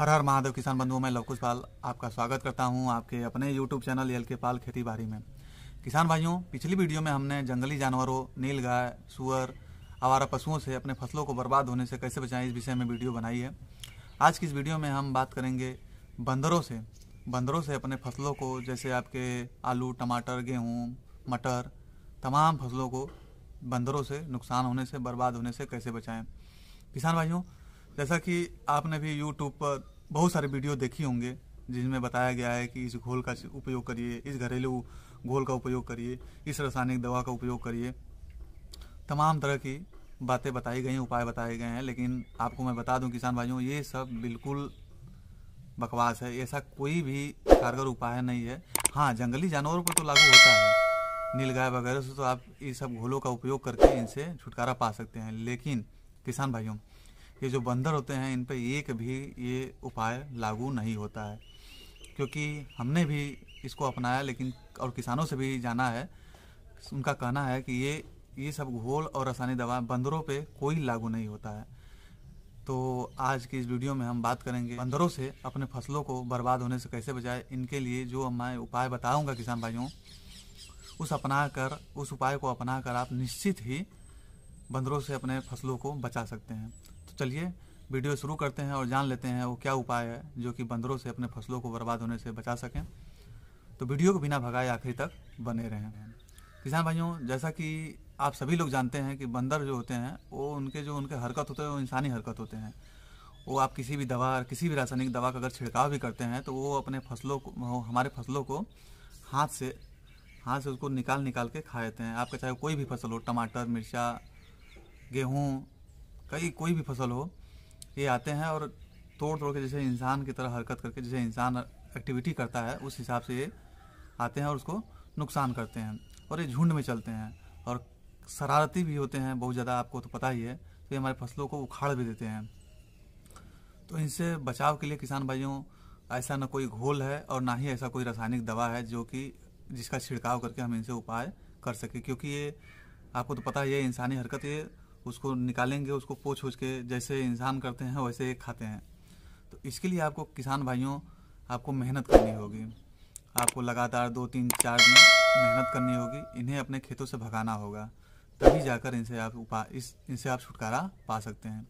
हर हर महादेव किसान बंधुओं मैं लवकुश पाल आपका स्वागत करता हूं आपके अपने यूट्यूब चैनल एल के पाल खेती बाड़ी में किसान भाइयों पिछली वीडियो में हमने जंगली जानवरों नील गाय सुअर आवारा पशुओं से अपने फसलों को बर्बाद होने से कैसे बचाएं इस विषय में वीडियो बनाई है आज की इस वीडियो में हम बात करेंगे बंदरों से बंदरों से अपने फसलों को जैसे आपके आलू टमाटर गेहूँ मटर तमाम फसलों को बंदरों से नुकसान होने से बर्बाद होने से कैसे बचाएं किसान भाइयों जैसा कि आपने भी यूट्यूब पर बहुत सारे वीडियो देखी होंगे जिसमें बताया गया है कि इस घोल का उपयोग करिए इस घरेलू घोल का उपयोग करिए इस रासायनिक दवा का उपयोग करिए तमाम तरह की बातें बताई गई हैं उपाय बताए गए हैं लेकिन आपको मैं बता दूं किसान भाइयों ये सब बिल्कुल बकवास है ऐसा कोई भी कारगर उपाय नहीं है हाँ जंगली जानवरों पर तो लागू होता है नीलगाय वगैरह से तो आप ये सब घोलों का उपयोग करके इनसे छुटकारा पा सकते हैं लेकिन किसान भाइयों ये जो बंदर होते हैं इन पर एक भी ये उपाय लागू नहीं होता है क्योंकि हमने भी इसको अपनाया लेकिन और किसानों से भी जाना है उनका कहना है कि ये ये सब घोल और रसायनिक दवा बंदरों पे कोई लागू नहीं होता है तो आज की इस वीडियो में हम बात करेंगे बंदरों से अपने फसलों को बर्बाद होने से कैसे बचाए इनके लिए जो मैं उपाय बताऊंगा किसान भाइयों उस अपना कर उस उपाय को अपना कर आप निश्चित ही बंदरों से अपने फसलों को बचा सकते हैं तो चलिए वीडियो शुरू करते हैं और जान लेते हैं वो क्या उपाय है जो कि बंदरों से अपने फसलों को बर्बाद होने से बचा सकें तो वीडियो को बिना भगाए आखिरी तक बने रहें किसान भाइयों जैसा कि आप सभी लोग जानते हैं कि बंदर जो होते हैं वो उनके जो उनके हरकत होते हैं वो इंसानी हरकत होते हैं वो आप किसी भी दवा किसी भी रासायनिक दवा का अगर छिड़काव भी करते हैं तो वो अपने फसलों को हमारे फसलों को हाथ से हाथ से उसको निकाल निकाल के खा लेते हैं आपका चाहे कोई भी फसल हो टमाटर मिर्चा गेहूँ कई कोई भी फसल हो ये आते हैं और तोड़ तोड़ के जैसे इंसान की तरह हरकत करके जैसे इंसान एक्टिविटी करता है उस हिसाब से ये आते हैं और उसको नुकसान करते हैं और ये झुंड में चलते हैं और शरारती भी होते हैं बहुत ज़्यादा आपको तो पता ही है तो ये हमारे फसलों को उखाड़ भी देते हैं तो इनसे बचाव के लिए किसान भाइयों ऐसा ना कोई घोल है और ना ही ऐसा कोई रासायनिक दवा है जो कि जिसका छिड़काव करके हम इनसे उपाय कर सकें क्योंकि ये आपको तो पता ही है इंसानी हरकत ये उसको निकालेंगे उसको पोछ उछ के जैसे इंसान करते हैं वैसे खाते हैं तो इसके लिए आपको किसान भाइयों आपको मेहनत करनी होगी आपको लगातार दो तीन चार दिन मेहनत करनी होगी इन्हें अपने खेतों से भगाना होगा तभी जाकर इनसे आप उपा इस इनसे आप छुटकारा पा सकते हैं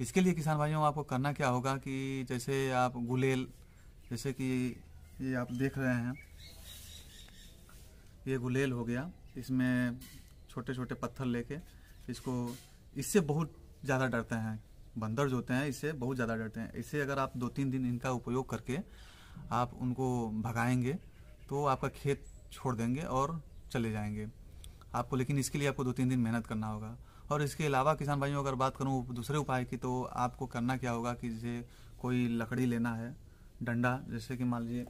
इसके लिए किसान भाइयों आपको करना क्या होगा कि जैसे आप गुलेल जैसे कि ये आप देख रहे हैं ये गुलेल हो गया इसमें छोटे छोटे पत्थर लेके इसको इससे बहुत ज़्यादा डरते हैं बंदर जो होते हैं इससे बहुत ज़्यादा डरते हैं इससे अगर आप दो तीन दिन इनका उपयोग करके आप उनको भगाएंगे तो आपका खेत छोड़ देंगे और चले जाएंगे आपको लेकिन इसके लिए आपको दो तीन दिन मेहनत करना होगा और इसके अलावा किसान भाइयों अगर बात करूँ दूसरे उपाय की तो आपको करना क्या होगा कि जैसे कोई लकड़ी लेना है डंडा जैसे कि मान लीजिए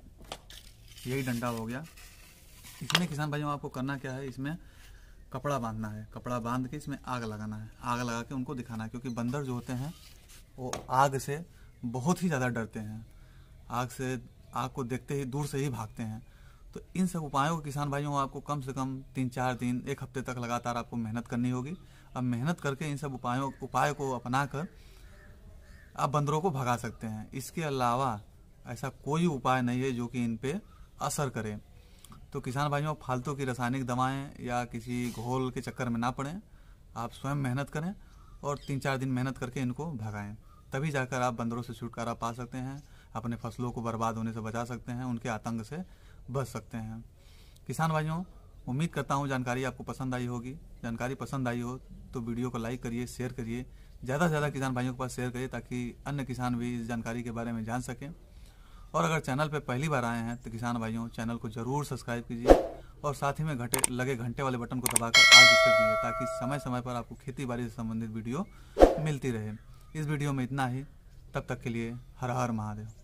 यही डंडा हो गया इसमें किसान भाइयों आपको करना क्या है इसमें कपड़ा बांधना है कपड़ा बांध के इसमें आग लगाना है आग लगा के उनको दिखाना है क्योंकि बंदर जो होते हैं वो आग से बहुत ही ज़्यादा डरते हैं आग से आग को देखते ही दूर से ही भागते हैं तो इन सब उपायों को किसान भाइयों आपको कम से कम तीन चार दिन एक हफ्ते तक लगातार आपको मेहनत करनी होगी अब मेहनत करके इन सब उपायों उपाय को अपना कर आप बंदरों को भगा सकते हैं इसके अलावा ऐसा कोई उपाय नहीं है जो कि इन पर असर करे तो किसान भाइयों फालतू की रासायनिक दवाएं या किसी घोल के चक्कर में ना पड़ें आप स्वयं मेहनत करें और तीन चार दिन मेहनत करके इनको भगाएं तभी जाकर आप बंदरों से छुटकारा पा सकते हैं अपने फसलों को बर्बाद होने से बचा सकते हैं उनके आतंक से बच सकते हैं किसान भाइयों उम्मीद करता हूँ जानकारी आपको पसंद आई होगी जानकारी पसंद आई हो तो वीडियो को लाइक करिए शेयर करिए ज़्यादा से ज़्यादा किसान भाइयों के पास शेयर करिए ताकि अन्य किसान भी इस जानकारी के बारे में जान सकें और अगर चैनल पर पहली बार आए हैं तो किसान भाइयों चैनल को जरूर सब्सक्राइब कीजिए और साथ ही में घंटे लगे घंटे वाले बटन को दबाकर आज कर दीजिए ताकि समय समय पर आपको खेती बाड़ी से संबंधित वीडियो मिलती रहे इस वीडियो में इतना ही तब तक के लिए हर हर महादेव